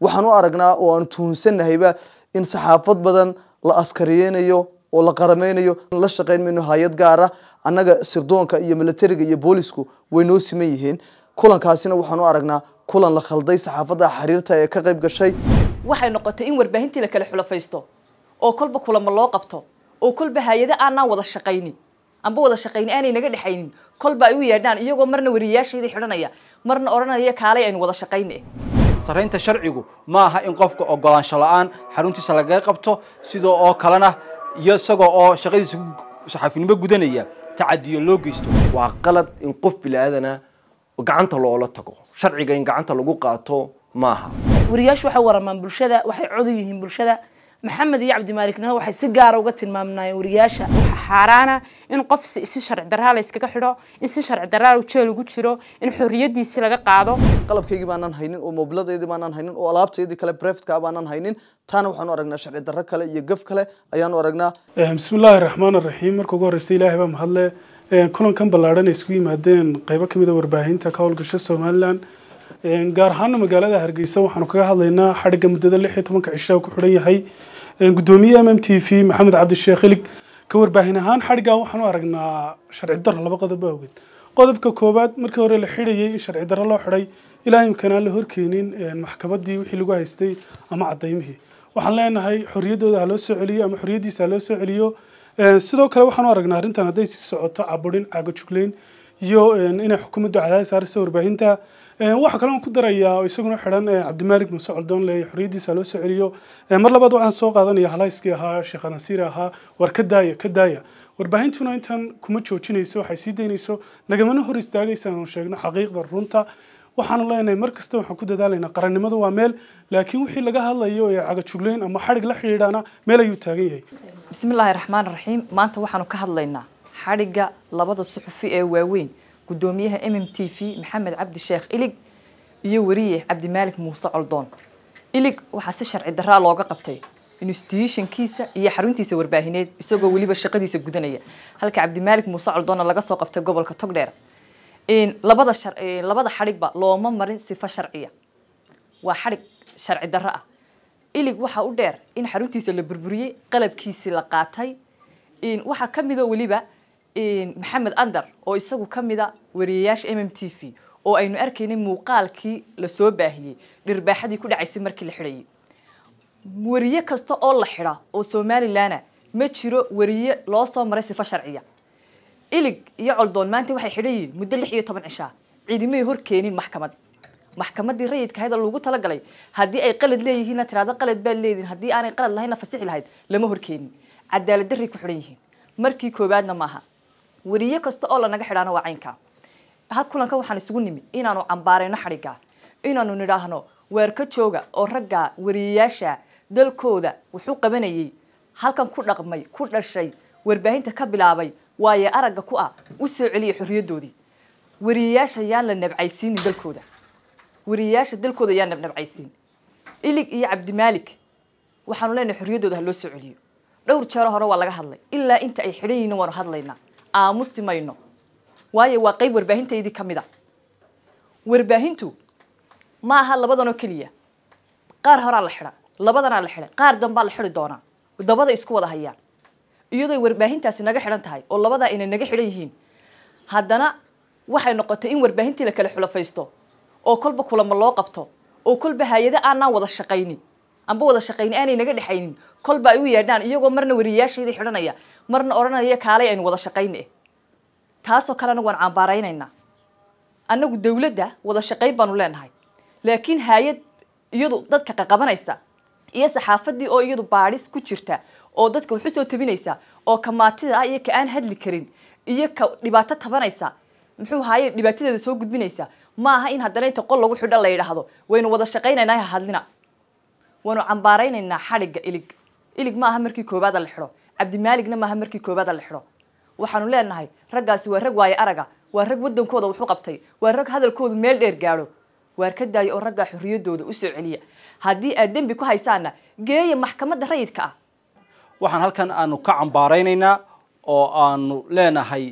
waxaan u aragnaa oo aanu tuhunsannahayba in saxaafad badan la askariyeynayo oo la qarameynayo la shaqeyn mayno hay-ad gaar ah annaga sirdoonka iyo milatariga iyo boolisku way noo siman yihiin kulankaasina waxaan u aragnaa kulan la khalday saxaafadda xiriirta ee ka qayb gashay waxay noqotay in warbaahintii la kala xulafaysto oo kolba kulamo loo qabto oo kolba hay-ado aanaan wada shaqaynin amba wada shaqayni aanay naga dhexaynin kolba ay u yeedhaan iyagoo marna wariyayaashayda xidhanaya marna odhanaya kaalay aynu wada shaqayne saraynta sharcigu ma aha in qofka ogolaansho la-aan xaruntiisa lagaga qabto sidoo oo kalena iyo isagoo oo shaqadiisa saxaafinimo gudanaya tacadiyo loo geysto waa qalad in qof bini-aadana gacanta loola tago sharciga in gacanta lagu qaato maaha wariyaashu waxay waramaan bulshada waxay codu yihiin bulshada maxamed iyo cabdimaalikna waxay si gaara ah uga tilmaamnaayeen wariyaasha waxaa xaaraana in qof si sharci daraa la ah yskaga xidho in si sharci daraa ah jeel ugu jiro in xorriyadiisii laga qaado qalabkaygii baanaan haynin oo moobladeydii baanaan haynin oo alaabtaydii kale breftkaa baanaan haynin taana waxaanu aragnaa sharci darro kale iyo gaf kale ayaanu aragnaa eh, bismi illaahi raxmaan araxiim marka ugu horreysa ilaahay baa mahadle eh, kulankan ballaadhan ay isku yimaadeen qaybo kamid a warbaahinta ka howlgasho somalilan gaar ahaana magaalada hargeysa waxaanu kaga hadlaynaa xadhigga muddada lix iyo tobanka cisha ku xidhan yahay gudoomiye m m t v maxamed cabdisheekh hilig ka warbaahin ahaan xadhiggaa waxaanu aragnaa sharci darro laba qodob awgeed qodobka koowaad markii hore la xidhayay in sharci darro loo xidhay ilaa imkan aan la horkeenin maxkamaddii wixii lagu haystay ama caddaymihii waxaan leenahay xoriyadooda ha loo soo celiyo ama xorriyaddiisa ha loo soo celiyo sidoo kale waxaanu aragnaa arrintan hadday si socoto caburin caagajugleyn يو إن إن حكومة عليه صار سوور بهينتا واحد كلام كده أو ويسمونه حرام عبد الملك مسعود دون لي حريد سالو سعريو مرة بدو عن سوق هذا نيا هلا يسقي ها شيخ نصير ها وركداية كداية وربهين تونا إنت كم تشوف شيء يسوي حسيدين يسوي لكن منو هو يستعجل سنو شغنا حقيقة الرونتا وحن الله إن مركز تو حكومة ده لنا قرن ما دو عمل لكن وحي لقاها الله يو يا عقد شغلين أما حرق لحريد أنا ملا يوتاعي بسم الله الرحمن الرحيم ما أنت وحنو كهذا لنا xadhigga labada suxufi ee waaweyn gudoomiyaha m m t v maxamed cabdi sheekh ilig iyo weriye cabdimaalik muuse coldoon ilig waxaa si sharci daraa looga qabtay instituushankiisa iyo xaruntiisa warbaahineed isagoo weliba shaqadiisa gudanaya halka cabdimaalik muuse coldoonna laga soo qabtay gobolka togdheer labada eh, xadhigba looma marin sifo sharciya waa xadhig sharci darro ah ilig waxaa u dheer in xaruntiisa la burburiyey qalabkiisii la qaatay waxaa ka midoo weliba maxamed andar oo isagu ka mid a wariyayaasha m m t v oo aynu arkaynay muuqaalkii lasoo baahiyey dhirbaaxadii ku dhacaysay markii la xidhayay wariye kasta oo la xidha oo somalilana ah, ma jiro wariye loo soo maray sifa sharciya ilig iyo coldoon maanta waxay xidhan muddo lix iyo toban cishaa ciidimay hor keenin maxkamad maxkamaddii rayidka ahayd lagu talagalay haddii ay qalad leeyihiinna tiraado qalad baad leedihin haddii aanay qalad lahaynna fasixi lahayd lama horkeenin cadaalad darray ku xidhan yihiin markii koowaadna maaha weriye kasta oo lanaga xidhaana waa caynka hal kulanka waxaan isugu nimid inaanu cambaarayno xadhigga inaanu nidhaahno weerka jooga oo ragga weriyeyaasha dalkooda wuxuu qabanayay halkan ku dhaqmay ku dhashay warbaahinta ka bilaabay waaye aragga ku ah u soo celiya xorriyaddoodii weriyeyaasha yaan la nabcaysiinin dalkooda weriyeyaasha dalkooda yaan nabnabcaysiin ilig iyo cabdimaalik waxaanu leenahay xorriyaddooda ha loo soo celiyo dhowr jeero hore waa laga hadlay ilaa inta ay xidhan yihiin waanu hadlaynaa aamusi mayno waayo waa qayb warbaahintaydii ka mid a warbaahintu ma aha labadan oo keliya qaar horaa la xidha labadanaa la xidhay qaar dambaa la xidi doonaa dabada isku wada hayaan iyadoo warbaahintaasi naga xidhan tahay oo labadaa inay naga xidhan yihiin haddana waxay noqotay in warbaahintii la kala xulafaysto oo kolba kulamo loo qabto oo kolba hay-ada aanaan wada shaqaynin amba wada shaqayni aanay naga dhexaynin kolba ay u yeedhaan iyagoo marna wariyayaashaydii xidhanaya marna odhanaya kaalay aynu wada shaqayne taasoo kale anagu waan caambaaraynaynaa annagu dawladda wada shaqayn baanu leenahay laakiin hay-ad iyadu dadka qaqabanaysa iyo saxaafaddii oo iyadu baadhis ku jirta oo dadka waxu soo tabinaysa oo ka maatida ah iyo ka aan hadli karin iyo ka dhibaato tabanaysa muxuu ahaye dhibaatadeeda soo gudbinaysa ma aha in haddana inta qol lagu xidha la yidhaahdo waynu wada shaqaynaynaa hadlina waanu cambaaraynaynaa xadhigga ilig ilig maaha markii koowaada la xidho cabdimaaligna maaha markii koowaad la xidho waxaanu leenahay raggaasi waa rag waaye araga waa rag wadankooda waxu qabtay waa rag hadalkooda meel dheer gaadho waar ka daayo oo raggaa xorriyaddooda u soo celiya haddii aad dembi ku haysaanna geeya maxkamadda rayidka ah waxaan halkan aanu ka cambaaraynaynaa oo aanu leenahay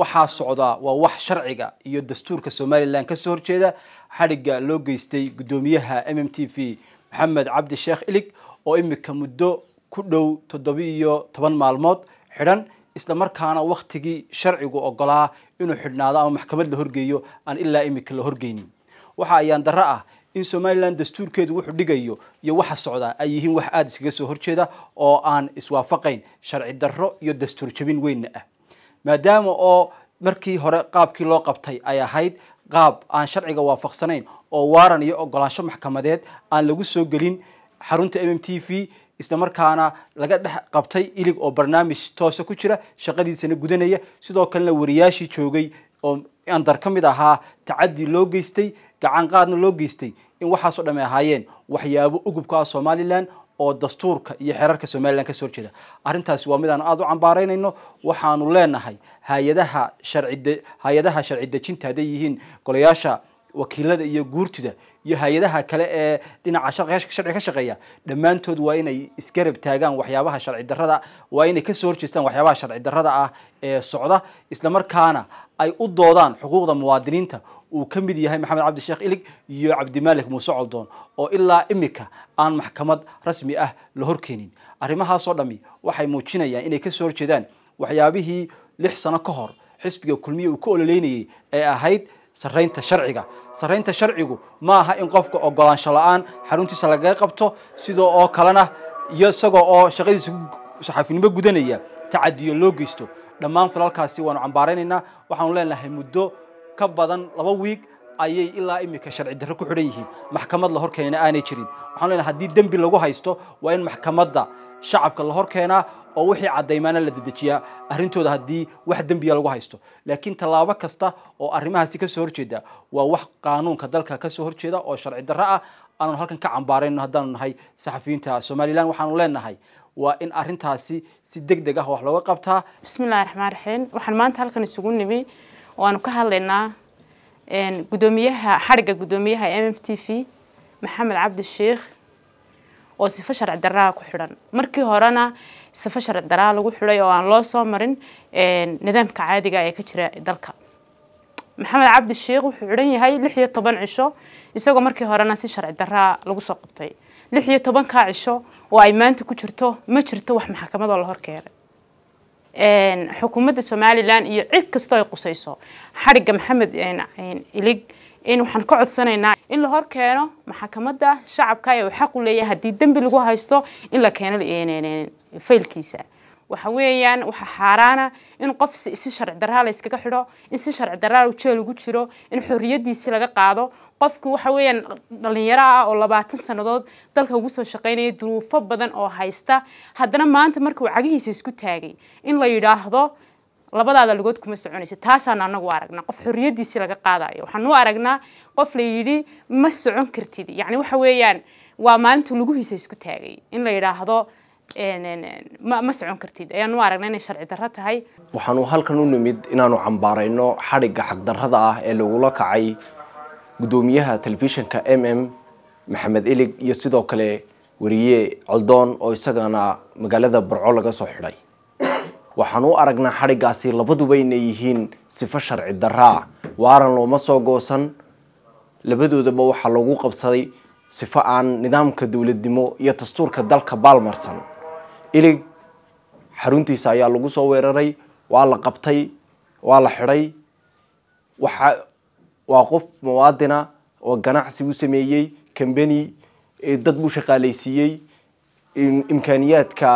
waxaa socdaa waa wax sharciga iyo dastuurka somalilan ka soo horjeeda xadhigga loo geystay guddoomiyaha m m t v maxamed cabdi sheekh ilig oo imika muddo ku dhow toddobi iyo toban maalmood xidhan islamarkaana wakhtigii sharcigu ogolaa inuu xidhnaado ama maxkamad la horgeeyo aan ilaa imika la horgeynin waxa ayaan darro ah in somalilan dastuurkeedu wuxuu dhigayo iyo waxa socda ay yihiin wax aada iskaga soo horjeeda oo aan iswaafaqayn sharci darro iyo dastuur jabin weynna ah maadaama oo markii hore qaabkii loo qabtay ay ahayd qaab aan sharciga waafaqsanayn oo waaran iyo ogolaansho maxkamadeed aan lagu soo gelin xarunta m m t v isla markaana laga dhex qabtay ilig oo barnaamij toose ku jira shaqadiisana gudanaya sidoo kalena wariyaashii joogay oo andar ka mid ahaa tacaddi loo geystay gacan qaadna loo geystay in waxaasoo dhammi ahaayeen waxyaabo ugubka ah somalilan oo dastuurka iyo xeerarka somalilan ka soo horjeeda arrintaasi waa mid aan aada u cambaaraynayno waxaanu leenahay hay-adaha sharci hay-adaha sharci dejinta hadday yihiin golayaasha wakiilada iyo guurtida iyo hay-adaha kale ee dhinaca sharci ka shaqeeya dhammaantood waa inay isgarab taagaan waxyaabaha sharci darada waa inay kasoo horjeestaan waxyaabaha sharci darada ah ee socda islamarkaana ay u doodaan xuquuqda muwaadiniinta uu ka mid yahay maxamed cabdisheekh ilig iyo cabdimaalik muuse coldoon oo ilaa imika aan maxkamad rasmi ah la horkeenin arrimahaasoo dhammi waxay muujinayaan inay kasoo horjeedaan waxyaabihii lix sano ka hor xisbiga kulmiye uu ka ololeynayay ee ahayd saraynta sharciga saraynta sharcigu ma aha in qofka ogolaansho la-aan xaruntiisa lagaga qabto sidoo oo kalena iyo isagoo oo shaqadiisa saxaafinimo gudanaya tacadiyo loo geysto dhammaan falalkaasi waanu cambaaraynaynaa waxaanu leenahay muddo ka badan laba wiig ayay ilaa iminka sharci darro ku xidhan yihiin maxkamad la horkeenana aanay jirin waxaanu leenahay haddii dembi lagu haysto waa in maxkamadda shacabka la horkeenaa oo wixii cadaymaana la dedejiyaa arrintooda haddii wax dembiya ah lagu haysto laakiin tallaabo kasta oo arrimahaasi kasoo horjeeda waa wax qaanuunka dalka kasoo horjeeda oo sharci darro ah aanu halkan ka cambaarayno haddaanu nahay saxafiyiinta somalilan waxaanu leenahay waa in arrintaasi si deg deg ah wax looga qabtaa bismillahi raxmaan raxiim waxaan maanta halkan isugu nimi oo aanu ka hadlaynaa gudoomiyaha xadhigga gudoomiyaha m m t v maxamed cabdi oo sifo sharci darraha ku xidhan markii horena safo sharci daraa lagu xidhay oo aan loo soo marin nidaamka caadiga ah ee ka jira dalka maxamed cabdi wuxuu xidhan yahay lix iyo toban cisho isagoo markii horena si sharci daraa lagu soo qabtay lix iyo tobankaa cisho oo ay maanta ku jirto ma jirto wax maxkamadoo la horkeenay xukuumadda somalilan iyo cid kastoo ay qusayso xadhigga maxamed ilig in waxaan ka codsanaynaa in la hor keeno maxkamadda shacabka ee uu xaq u leeyahay haddii dembi lagu haysto in la keeno faylkiisa waxa weeyaan waxaa xaaraana in qof si sharci daraa la yskaga xidho in si sharci daraa ujeel ugu jiro in xorriyadiisii laga qaado qofki waxa weeyaan dhalinyaro ah oo labaatan sannadood dalka ugu soo shaqaynaya duruufo badan oo haysta haddana maanta marka uu cagihiisa isku taagay in la yidhaahdo labadaada lugood kuma soconaysa taasaan anagu aragna qof xoriyadiisi laga qaadayo waxaanu aragnaa qof la yidhi ma socon kartid yacni waxa weeyaan waa maalinta luguhiisa isku taagay in la yidhaahdo ma socon kartid ayaanu aragna inay sharci darro tahay waxaanu halkan u nimid inaanu cambaarayno xadhigga xagdarrada ah ee lagula kacay guddoomiyaha telefishinka m m maxamed ilig iyo sidoo kale wariye coldoon oo isagana magaalada barco laga soo xidhay waxaan u aragnaa xadhiggaasi labaduba inay yihiin sifo sharci daraa waaran looma soo goosan labadoodaba waxaa lagu qabsaday sifo aan nidaamka dowladnimo iyo dastuurka dalka baalmarsan ilig xaruntiisa ayaa lagu soo weeraray waa la qabtay waa la xidhay waxa waa qof muwaadina oo ganacsi u sameeyey kambani dad buu shaqaalaysiiyey imkaaniyaadka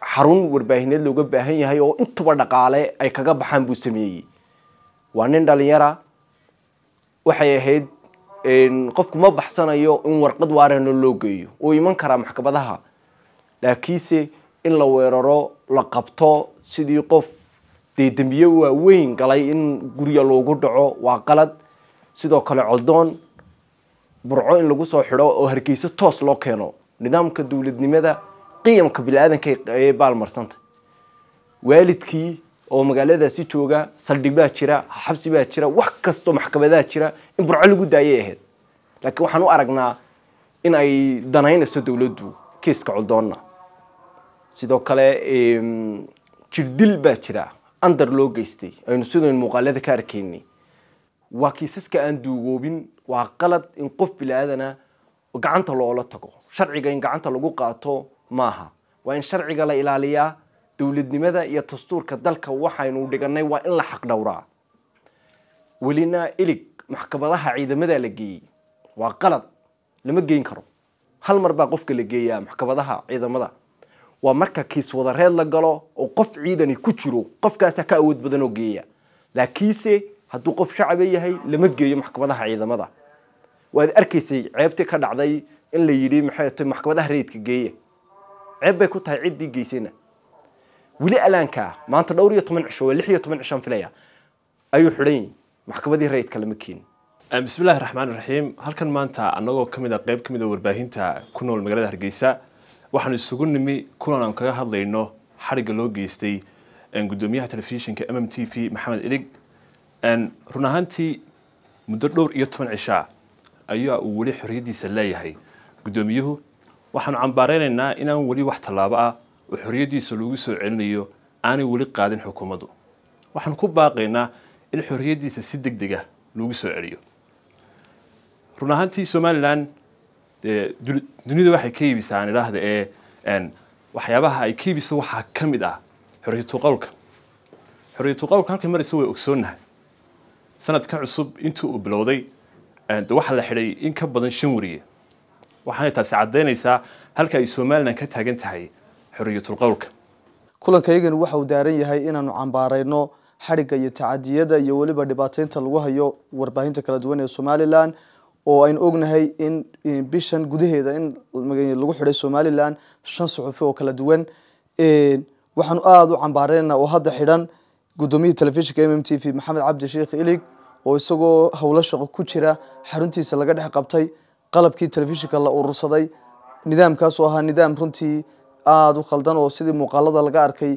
xarun warbaahineed looga baahan yahay oo intaba dhaqaale ay kaga baxaan buu sameeyey waa nin dhalinyara waxay ahayd qofku ma baxsanayo in warqad waareeno loo geeyo uu iman karaa maxkamadaha laakiinse in la weeraro la qabto sidii qof dee dembiye waaweyn galay in guriga loogu dhaco waa qalad sidoo kale coldoon burco in lagu soo xidho oo hargeyso toos loo keeno nidaamka dowladnimada qiyamka biniaadanka ayay baalmarsanta waalidkii oo magaaladaasi jooga saldhig baa jira xabsi baa jira wax kastoo maxkamadaa jira in burco lagu daayay ahayd laakiin waxaan u aragnaa in ay danaynayso dowladdu kiiska coldoonna sidoo kale jirdil baa jira andar loo geystay aynu sidaynu muuqaalada ka arkaynay waa kiisaska aan duugoobin waa qalad in qof biniaadana gacanta loola tago sharciga in gacanta lagu qaato maaha waa in sharciga la ilaaliyaa dowladnimada iyo dastuurka dalka waxaynu dhiganay waa in la xaqdhowraa welina ilig maxkamadaha ciidamadaa la geeyey waa qalad lama geyn karo hal mar baa qofka la geeyaa maxkamadaha ciidamada waa marka kiis wadareed la galo oo qof ciidani ku jiro qofkaasaa ka awood badan oo geeya laakiinse hadduu qof shacaba yahay lama geeyo maxkamadaha ciidamada waad arkaysay ceebtii ka dhacday in la yidhi maxay ta maxkamadaha rayidka geeya ceeb bay ku tahay ciddii geysayna weli alaankaa maanta dhowr iyo toban cisho waa lix iyo toban cishaan filaya ayuu xidhan yihin maxkamadii rayidka lama keenin bismillahi raxmaan raxiim halkan maanta annagoo ka mid a ah, qayb ka mid a ah warbaahinta ku nool magaalada hargeysa waxaanu isugu nimi kulan aan kaga hadlayno xarigga loo geystay gudoomiyaha telefishinka mm t v maxamed idig run ahaantii muddo dhowr iyo toban cishaa ayaa uu weli xorriyaddiisa leeyahay gudoomiyuhu waxaanu cambaaraynaynaa inaan weli wax tallaabo ah oo xorriyaddiisa lagu soo celinayo aanay weli qaadin xukuumaddu waxaan ku baaqaynaa in xorriyaddiisa si deg deg ah lagu soo celiyo run ahaantii somalilan dunida waxay ka iibisa idhaahda ee waxyaabaha ay ka iibisa waxaa ka mid ah xorriyatu qowlka xorriyatu qowlka halkay maraysa way ogsoonnahay sanadka cusub intii uu bilowday waxaa la xidhay in ka badan shan wariye waxaana taasi caddaynaysaa halka ay somalilan ka taagan tahay xorriyatul qowlka kulankayagan waxa uu daaran yahay inaanu cambaarayno xadhigga iyo tacadiyada iyo weliba dhibaateynta lagu hayo warbaahinta kala duwan ee somalilan oo aynu ognahay in bishan gudaheeda in lagu xiday somalilan shan suxufi oo kala duwan waxaanu aada u cambaaraynana oo hadda xidhan guddoomiyihii telefishinka m m t v maxamed cabdi sheekh ilig oo isagoo howlo shaqo ku jira xaruntiisa laga dhex qabtay qalabkii telefishinka la urursaday nidaamkaasoo ahaa nidaam runtii aada u khaldan oo sidii muuqaalada laga arkay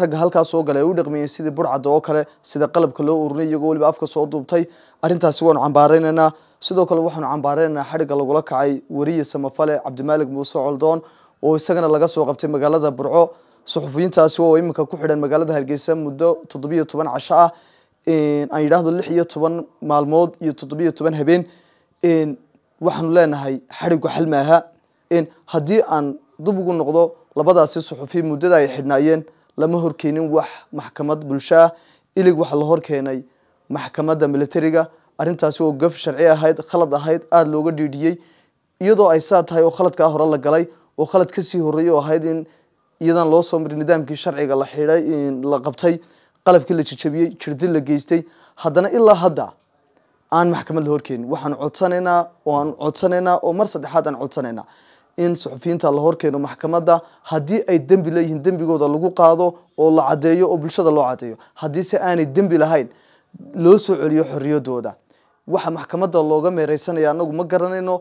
ragga halkaas oo gale u dhaqmiyeen sidii burcadda oo kale sida qalabka loo ururay iyagoo weliba afka soo duubtay arrintaasi waanu cambaareynanaa sidoo kale waxaanu cambaareynanaa xadhigga lagula kacay wariye samafale cabdimaalig muuse coldoon oo isagana laga soo qabtay magaalada burco suxufiyiintaasi oo iminka ku xidhan magaalada hargeysa muddo toddobiyo toban casho ah aan yidhaahdo lix iyo toban maalmood iyo toddobiyo toban habeen waxaanu leenahay xarigu xal maaha in haddii aan dub ugu noqdo labadaasi suxufi muddada ay xidhnaayeen lama horkeenin wax maxkamad bulsho ah ilig waxaa la horkeenay maxkamadda militariga arrintaasi oo gaf sharci ahayd khalad ahayd aada looga dhiidhiyey iyadoo ay saa tahay oo khaladkaa hore la galay oo khalad kasii horreeyay oo ahayd in iyadan loo soo maray nidaamkii sharciga la xidhay la qabtay qalabkii la jajabiyey jirdil la geystay haddana ilaa hadda aan maxkamadla horkeenin waxaan codsanaynaa waan codsanaynaa oo mar saddexaad aan codsanaynaa in suxufiyiinta la horkeeno maxkamadda haddii ay dembi leeyihiin dembigooda lagu qaado oo la caddeeyo oo bulshada loo caddeeyo haddii se aanay dembi lahayn loo soo celiyo xoriyadooda waxa maxkamadda looga meereysanaya anagu ma garanayno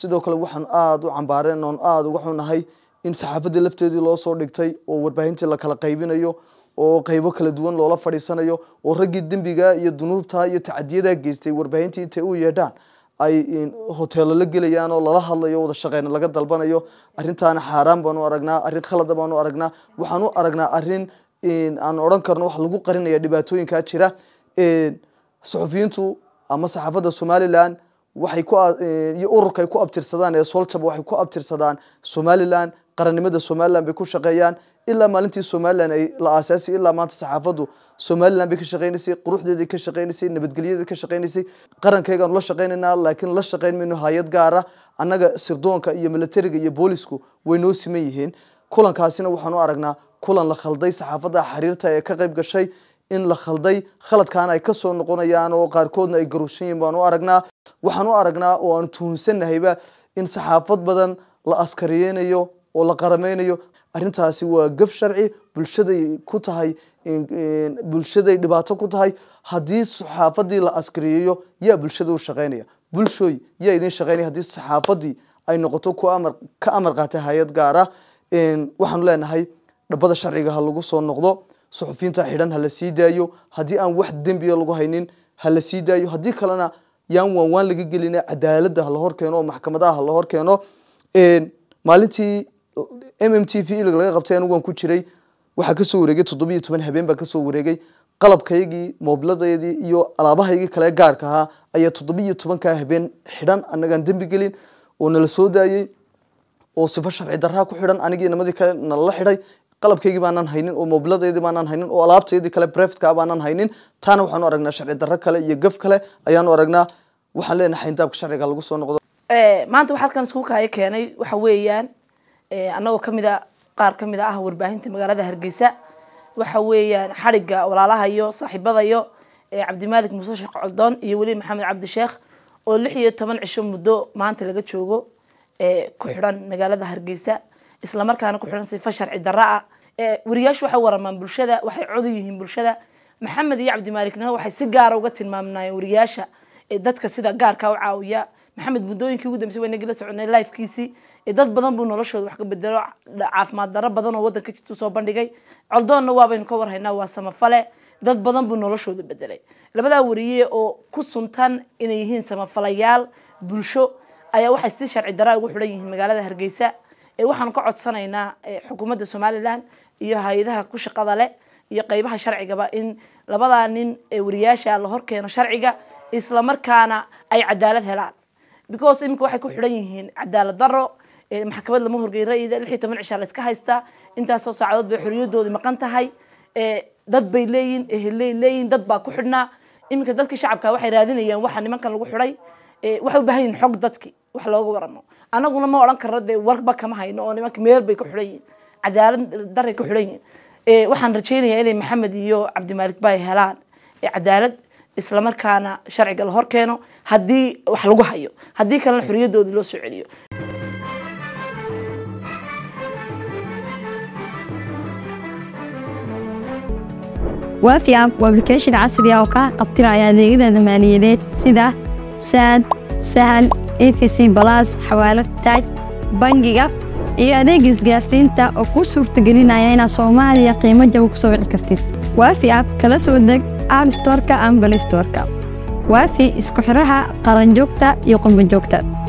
sidoo kale waxaan aada u cambaareen oon aada uga xunnahay in saxaafadii lafteedii loo soo dhigtay oo warbaahintii la kala qaybinayo oo qaybo kala duwan loola fadhiisanayo oo raggii dembiga iyo dunuubta iyo tacadiyadaa geystay warbaahintii intay u yeedhaan ay hoteelo la gelayaan oo lala hadlayo wada shaqeyn laga dalbanayo arintaana xaaraan baanu aragnaa arrin khalada baanu aragnaa waxaan aragnaa arrin aan odhan karno wax lagu qarinaya dhibaatooyinkaa jira suxufiyiintu ama saxaafadda somalilan waxay kuiyo ururka ay ku abtirsadaan ee soljab waxay ku abtirsadaan somalilan qarannimada somalilan bay ku shaqeeyaan ilaa maalintii somalilan la aasaasay ilaa maanta saxaafadu somalilan bay ka shaqeynaysay quruxdeeday ka shaqeynaysay nabadgelyada ka shaqeynaysay qarankaygaanu la shaqeynaynaa laakiin la shaqeyn mayno hay-ad gaara annaga sirdoonka iyo milatariga iyo boolisku way noo siman yihiin kulankaasina waxaan u aragnaa kulan la khalday saxaafada xiriirta ee ka qayb gashay in la khalday khaladkaana ay kasoo noqonayaan oo qaarkoodna ay garowshan baan u aragnaa waxaan u aragnaa oo aanu tuhunsannahayba in saxaafad badan la askariyeynayo oo la qarameynayo arintaasi waa gaf sharci bulshaday ku tahay bulshaday dhibaato ku tahay haddii saxaafadii la askariyayo yaa bulshada u shaqaynaya bulshooy yaa idin shaqaynaya haddii saxaafadii ay noqoto ku amar ka amar qaatay hay-ad gaar waxaanu leenahay dhabada sharciga ha lagu soo noqdo suxufiinta xidhan hala sii daayo haddii aan wax dembiya lagu haynin hala sii daayo haddii kalena yaan waan waan laga gelina cadaalada hala horkeeno oo maxkamadaha hala horkeeno maalintii m m t v ilig laga qabtay anigu waan ku jiray waxaa kasoo wareegay toddobiyo toban habeen baa kasoo wareegay qalabkaygii moobladayadii iyo alaabahaygii kale gaarka ahaa ayaa toddobiyo tobankaa ah habeen xidhan anagaan dembi gelin oo nala soo daayey oo sifo sharci darraa ku xidhan anigii namadii kale nalala xidhay qalabkaygii baanaan haynin oo moobladeydii baanaan haynin oo alaabtaydii kale breftkaa baanaan haynin taana waxaanu aragnaa sharci darro kale iyo gaf kale ayaanu aragnaa waxaan leenahay xayndaabka sharciga lagu soo noqdo eh, maanta waxa halkan iskuukaayo keenay waxa weeyaan Eh, anagoo kamida qaar kamid ah warbaahinta magaalada hargeysa waxa weeyaan xadhigga walaalahayo iyo saaxiibada eh, cabdimaalik muuse sheekh coldoon iyo weli maxamed cabdisheekh oo lix iyo toban cisho muddo maanta laga joogo eh, ku xidhan magaalada hargeysa islamarkaana ku xidhan sifa sharci daraa ah wariyaashu waxay waramaan bulshada waxay cod yihiin bulshada maxamed iyo cabdimaalikna waxay si gaara ah uga tilmaamnayeen wariyaasha dadka sida gaarka u caawiya maxamed muddooyinkii ugu dambeysay waynagii la soconay lifekiisii dad badan buu noloshooda wax ka bedelo caafimaad daro badan oo waddanka jirtuu soo bandhigay coldoonna waabaynu ka war haynaa waa samafale dad badan buu noloshooda bedelay labadaa wariye oo ku suntan inay yihiin samafalayaal bulsho ayaa waxay si sharci daraa ugu xidhan yihiin magaalada hargeysa waxaan ka codsanaynaa xukuumadda somalilan iyo hay-adaha ku shaqada leh iyo qeybaha sharcigaba in labadaa nin ee wariyaasha la horkeeno sharciga isla markaana ay cadaalad helaan because iminka waxay ku xidhan yihiin cadaalad daro maxkamad lama horgeyn ra'yida lix iyo toban cishaa la iska haystaa intaasoo saacadood bay xorriyadoodii maqan tahay dad bay leeyihin eheley leeyihin dad baa ku xidhnaa iminka dadkii shacabka waxay raadinayaan waxa nimankan lagu xidhay waxay u baahan yihin xog dadki wax looga waramo anaguna ma odhan karno dee warba kama hayno oo nimanka meel bay ku xidhan yihin cadaalad daray ku xidhan yihin waxaan rajaynayaa inay maxamed iyo cabdimaalik bay helaan cadaalad isla markaana sharciga la hor keeno haddii wax lagu hayo haddii kalena xoriyadoodii loo soo celiyo waafi app waa application casri ah oo kaa qabtiraya adeegyada maaliyadeed sida saad sahal efc balas xawaalad taj bangiga iyo adeega isgaarsiinta oo kuu suurtagelinaya inaad soomaaliya qiimo jaba ku soo wici kartid waafi app kala soo deg apstoreka am baleystoreka waafi isku xidhaha qaranjoogta iyo qurmajoogta